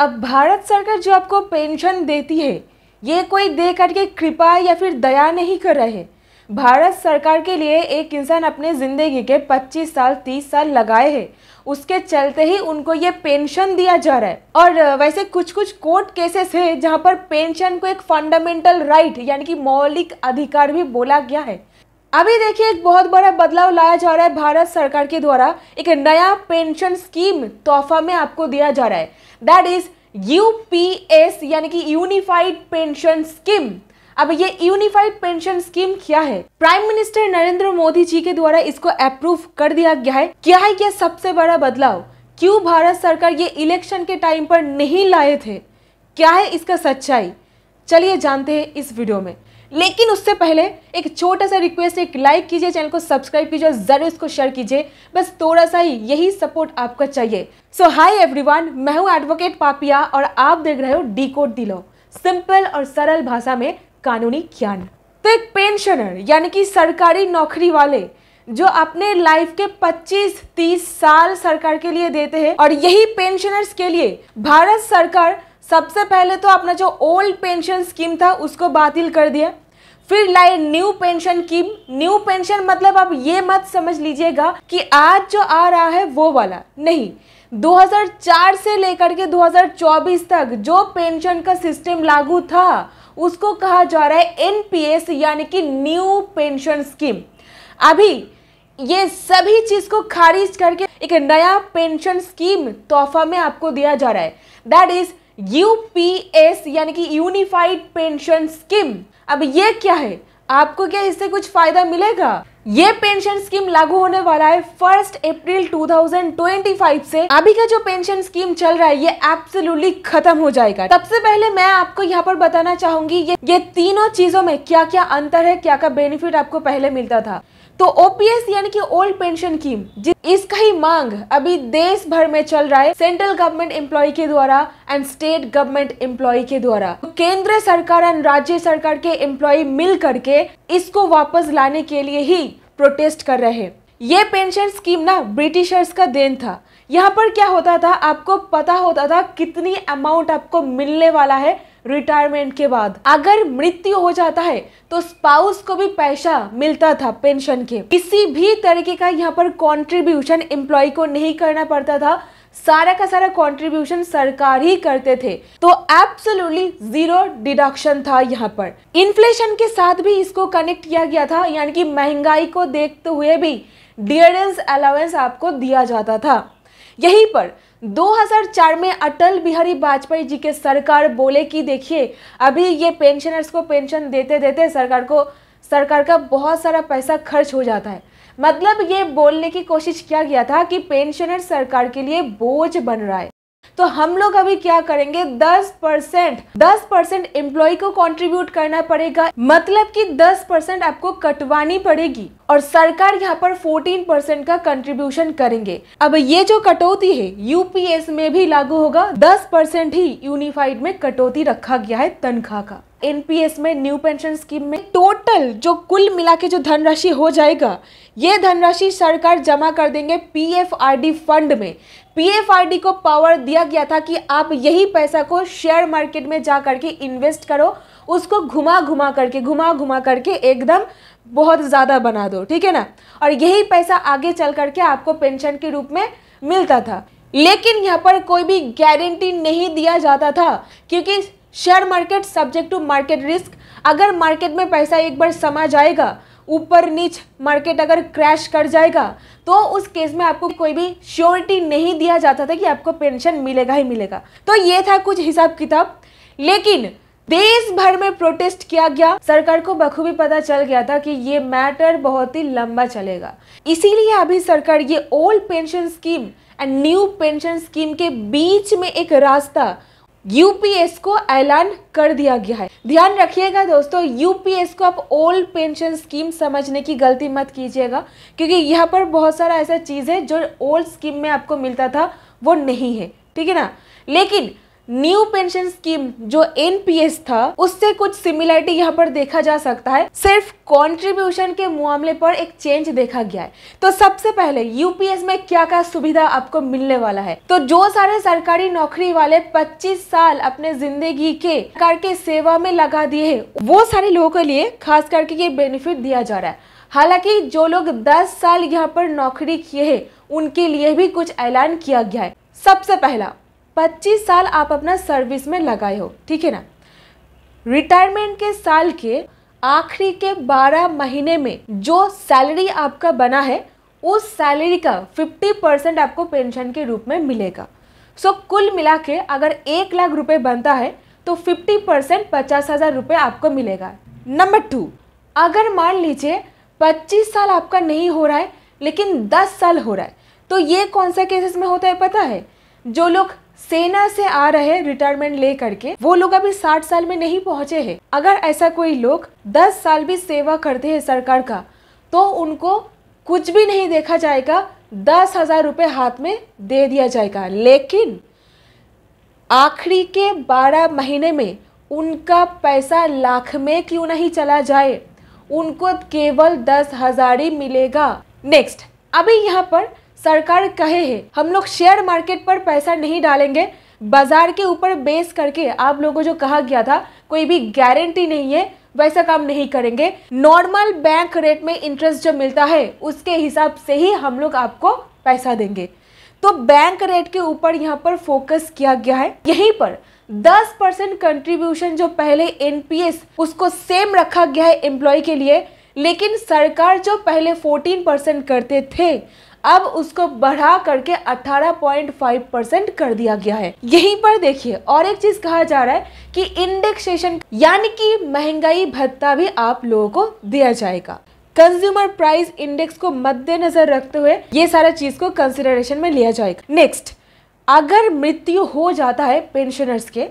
अब भारत सरकार जो आपको पेंशन देती है ये कोई दे करके कृपा या फिर दया नहीं कर रहे भारत सरकार के लिए एक इंसान अपने ज़िंदगी के 25 साल 30 साल लगाए हैं उसके चलते ही उनको ये पेंशन दिया जा रहा है और वैसे कुछ कुछ कोर्ट केसेस है जहाँ पर पेंशन को एक फंडामेंटल राइट यानी कि मौलिक अधिकार भी बोला गया है अभी देखिए एक बहुत बड़ा बदलाव लाया जा रहा है भारत सरकार के द्वारा एक नया पेंशन स्कीम तोहफा में आपको दिया जा रहा है दैट इज यूपीएस यानी कि यूनिफाइड पेंशन स्कीम अब ये यूनिफाइड पेंशन स्कीम क्या है प्राइम मिनिस्टर नरेंद्र मोदी जी के द्वारा इसको अप्रूव कर दिया गया है क्या है यह सबसे बड़ा बदलाव क्यों भारत सरकार ये इलेक्शन के टाइम पर नहीं लाए थे क्या है इसका सच्चाई चलिए जानते हैं इस वीडियो में लेकिन उससे पहले एक छोटा सा रिक्वेस्ट एक लाइक कीजिए चैनल को सब्सक्राइब कीजिए और ज़रूर इसको शेयर कीजिए बस थोड़ा सा ही यही सपोर्ट आपका चाहिए सो हाय एवरीवन मैं हूँ एडवोकेट पापिया और आप देख रहे हो डी कोड दिलो सिंपल और सरल भाषा में कानूनी ज्ञान तो एक पेंशनर यानी कि सरकारी नौकरी वाले जो अपने लाइफ के 25-30 साल सरकार के लिए देते हैं और यही पेंशनर्स के लिए भारत सरकार सबसे पहले तो अपना जो ओल्ड पेंशन स्कीम था उसको बातिल कर दिया फिर लाए new pension scheme new pension मतलब आप ये मत समझ लीजिएगा कि आज जो आ रहा है वो वाला नहीं 2004 से लेकर के 2024 तक जो पेंशन का सिस्टम लागू था उसको कहा जा रहा है एनपीएस यानी कि न्यू पेंशन स्कीम अभी ये सभी चीज को खारिज करके एक नया पेंशन स्कीम तोहफा में आपको दिया जा रहा है दैट इज यूपीएस यानी कि यूनिफाइड पेंशन स्कीम अब ये क्या है आपको क्या इससे कुछ फायदा मिलेगा ये पेंशन स्कीम लागू होने वाला है फर्स्ट अप्रैल 2025 से अभी का जो पेंशन स्कीम चल रहा है ये एब्सोल्युटली खत्म हो जाएगा सबसे पहले मैं आपको यहाँ पर बताना चाहूंगी ये ये तीनों चीजों में क्या क्या अंतर है क्या क्या बेनिफिट आपको पहले मिलता था तो ओपीएस यानी कि ओल्ड पेंशन की इसका ही मांग अभी देश भर में चल रहा है सेंट्रल गवर्नमेंट एम्प्लॉय के द्वारा एंड स्टेट गवर्नमेंट एम्प्लॉय के द्वारा केंद्र सरकार एंड राज्य सरकार के एम्प्लॉय मिल करके इसको वापस लाने के लिए ही प्रोटेस्ट कर रहे हैं ये पेंशन स्कीम ना ब्रिटिशर्स का देन था यहाँ पर क्या होता था आपको पता होता था कितनी अमाउंट आपको मिलने वाला है रिटायरमेंट के बाद अगर मृत्यु हो जाता है तो स्पाउस को भी पैसा मिलता था पेंशन के किसी भी तरीके का यहाँ पर कॉन्ट्रीब्यूशन एम्प्लॉय को नहीं करना पड़ता था सारा का सारा कंट्रीब्यूशन सरकार ही करते थे तो एब्सोल्युटली जीरो डिडक्शन था यहाँ पर इन्फ्लेशन के साथ भी इसको कनेक्ट किया गया था यानी कि महंगाई को देखते हुए भी डियरेंस अलाउंस आपको दिया जाता था यहीं पर 2004 में अटल बिहारी वाजपेयी जी के सरकार बोले कि देखिए अभी ये पेंशनर्स को पेंशन देते देते सरकार को सरकार का बहुत सारा पैसा खर्च हो जाता है मतलब ये बोलने की कोशिश किया गया था कि पेंशनर सरकार के लिए बोझ बन रहा है तो हम लोग अभी क्या करेंगे दस परसेंट दस परसेंट एम्प्लॉय को कॉन्ट्रीब्यूट करना पड़ेगा मतलब की दस परसेंट आपको कटवानी पड़ेगी और सरकार यहाँ पर 14 परसेंट का कंट्रीब्यूशन करेंगे अब ये जो कटौती है यूपीएस में भी लागू होगा 10 परसेंट ही यूनिफाइड में कटौती रखा गया है तनख्वाह का एनपीएस में न्यू पेंशन स्कीम में टोटल टोटल जो कुल मिला के जो धनराशि हो जाएगा ये धनराशि सरकार जमा कर देंगे पीएफआरडी फंड में पीएफआरडी को पावर दिया गया था कि आप यही पैसा को शेयर मार्केट में जा करके इन्वेस्ट करो उसको घुमा घुमा करके घुमा घुमा करके एकदम बहुत ज़्यादा बना दो ठीक है ना और यही पैसा आगे चल करके आपको पेंशन के रूप में मिलता था लेकिन यहाँ पर कोई भी गारंटी नहीं दिया जाता था क्योंकि share market subject to market risk अगर मार्केट में पैसा एक बार समा जाएगा ऊपर नीच मार्केट अगर क्रैश कर जाएगा तो उस केस में आपको कोई भी श्योरिटी नहीं दिया जाता था कि आपको पेंशन मिलेगा ही मिलेगा तो ये था कुछ हिसाब किताब लेकिन देश भर में प्रोटेस्ट किया गया सरकार को बखूबी पता चल गया था कि ये मैटर बहुत ही लंबा चलेगा इसीलिए अभी सरकार ये old pension scheme and new pension scheme के बीच में एक रास्ता यूपीएस को ऐलान कर दिया गया है ध्यान रखिएगा दोस्तों यूपीएस को आप ओल्ड पेंशन स्कीम समझने की गलती मत कीजिएगा क्योंकि यहाँ पर बहुत सारा ऐसा चीज़ है जो ओल्ड स्कीम में आपको मिलता था वो नहीं है ठीक है ना लेकिन न्यू पेंशन स्कीम जो एनपीएस था उससे कुछ सिमिलरिटी यहाँ पर देखा जा सकता है सिर्फ कंट्रीब्यूशन के मामले पर एक चेंज देखा गया है तो सबसे पहले यूपीएस में क्या क्या सुविधा आपको मिलने वाला है तो जो सारे सरकारी नौकरी वाले 25 साल अपने जिंदगी के सरकार के सेवा में लगा दिए है वो सारे लोगों के लिए खास करके ये बेनिफिट दिया जा रहा है हालांकि जो लोग दस साल यहाँ पर नौकरी किए है उनके लिए भी कुछ ऐलान किया गया है सबसे पहला 25 साल आप अपना सर्विस में लगाए हो ठीक है ना रिटायरमेंट के साल के आखिरी के 12 महीने में जो सैलरी आपका बना है उस सैलरी का 50 परसेंट आपको पेंशन के रूप में मिलेगा सो so, कुल मिला के अगर एक लाख रुपए बनता है तो 50 परसेंट पचास हज़ार रुपये आपको मिलेगा नंबर टू अगर मान लीजिए 25 साल आपका नहीं हो रहा है लेकिन 10 साल हो रहा है तो ये कौन सा केसेस में होता है पता है जो लोग सेना से आ रहे रिटायरमेंट ले करके वो लोग अभी 60 साल में नहीं पहुंचे हैं अगर ऐसा कोई लोग 10 साल भी सेवा करते हैं सरकार का तो उनको कुछ भी नहीं देखा जाएगा दस हजार रुपये हाथ में दे दिया जाएगा लेकिन आखिरी के 12 महीने में उनका पैसा लाख में क्यों नहीं चला जाए उनको केवल दस हजार ही मिलेगा नेक्स्ट अभी यहाँ पर सरकार कहे है हम लोग शेयर मार्केट पर पैसा नहीं डालेंगे बाजार के ऊपर बेस करके आप लोगों जो कहा गया था कोई भी गारंटी नहीं है वैसा काम नहीं करेंगे नॉर्मल बैंक रेट में इंटरेस्ट जो मिलता है उसके हिसाब से ही हम लोग आपको पैसा देंगे तो बैंक रेट के ऊपर यहाँ पर फोकस किया गया है यहीं पर 10 परसेंट कंट्रीब्यूशन जो पहले एनपीएस उसको सेम रखा गया है एम्प्लॉय के लिए लेकिन सरकार जो पहले 14 परसेंट करते थे अब उसको बढ़ा करके 18.5 परसेंट कर दिया गया है यहीं पर देखिए और एक चीज कहा जा रहा है कि इंडेक्सेशन यानी कि महंगाई भत्ता भी आप लोगों को दिया जाएगा कंज्यूमर प्राइस इंडेक्स को मद्देनजर रखते हुए ये सारा चीज को कंसिडरेशन में लिया जाएगा नेक्स्ट अगर मृत्यु हो जाता है पेंशनर्स के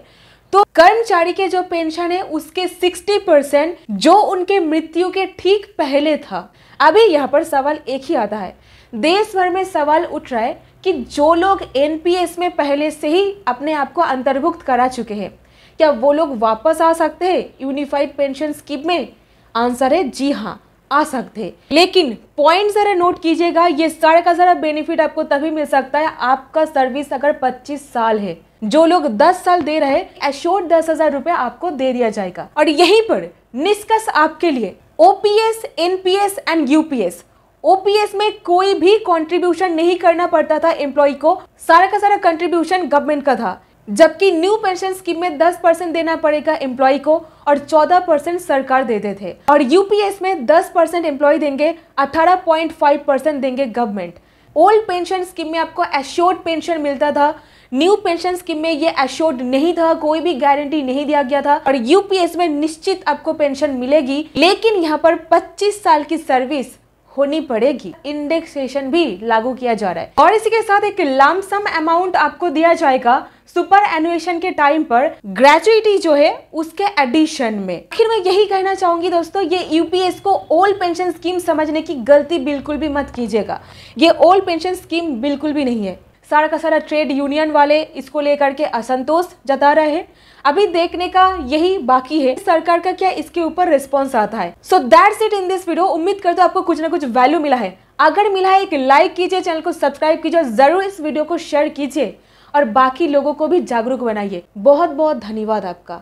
तो कर्मचारी के जो पेंशन है उसके 60 परसेंट जो उनके मृत्यु के ठीक पहले था अभी यहाँ पर सवाल एक ही आता है देश भर में सवाल उठ रहा है कि जो लोग एनपीएस में पहले से ही अपने आप को अंतर्भुक्त करा चुके हैं क्या वो लोग वापस आ सकते हैं यूनिफाइड पेंशन स्कीम में आंसर है जी हाँ आ सकते हैं लेकिन पॉइंट ज़रा नोट कीजिएगा ये सारे का सारा बेनिफिट आपको तभी मिल सकता है आपका सर्विस अगर 25 साल है जो लोग 10 साल दे रहे एश्योर दस हजार रुपये आपको दे दिया जाएगा और यहीं पर निष्कर्ष आपके लिए OPS NPS and UPS OPS में कोई भी कंट्रीब्यूशन नहीं करना पड़ता था एम्प्लॉय को सारा का सारा कंट्रीब्यूशन गवर्नमेंट का था जबकि न्यू पेंशन स्कीम में 10 परसेंट देना पड़ेगा एम्प्लॉय को और 14 परसेंट सरकार देते थे और यूपीएस में 10 परसेंट एम्प्लॉय देंगे 18.5 परसेंट देंगे गवर्नमेंट ओल्ड पेंशन स्कीम में आपको एश्योर्ड पेंशन मिलता था न्यू पेंशन स्कीम में ये एश्योर्ड नहीं था कोई भी गारंटी नहीं दिया गया था और यूपीएस में निश्चित आपको पेंशन मिलेगी लेकिन यहाँ पर 25 साल की सर्विस होनी पड़ेगी इंडेक्सेशन भी लागू किया जा रहा है और इसी के साथ एक लामसम अमाउंट आपको दिया जाएगा सुपर एनुएशन के टाइम पर ग्रेजुएटी जो है उसके एडिशन में आखिर मैं यही कहना चाहूंगी दोस्तों ये यूपीएस को ओल्ड पेंशन स्कीम समझने की गलती बिल्कुल भी मत कीजिएगा ये ओल्ड पेंशन स्कीम बिल्कुल भी नहीं है सारा का सारा ट्रेड यूनियन वाले इसको लेकर के असंतोष जता रहे हैं अभी देखने का यही बाकी है सरकार का क्या इसके ऊपर रिस्पॉन्स आता है so that's it in this video उम्मीद करते हो आपको कुछ ना कुछ वैल्यू मिला है अगर मिला है एक लाइक कीजिए चैनल को सब्सक्राइब कीजिए और जरूर इस वीडियो को शेयर कीजिए और बाकी लोगों को भी जागरूक बनाइए बहुत बहुत धन्यवाद आपका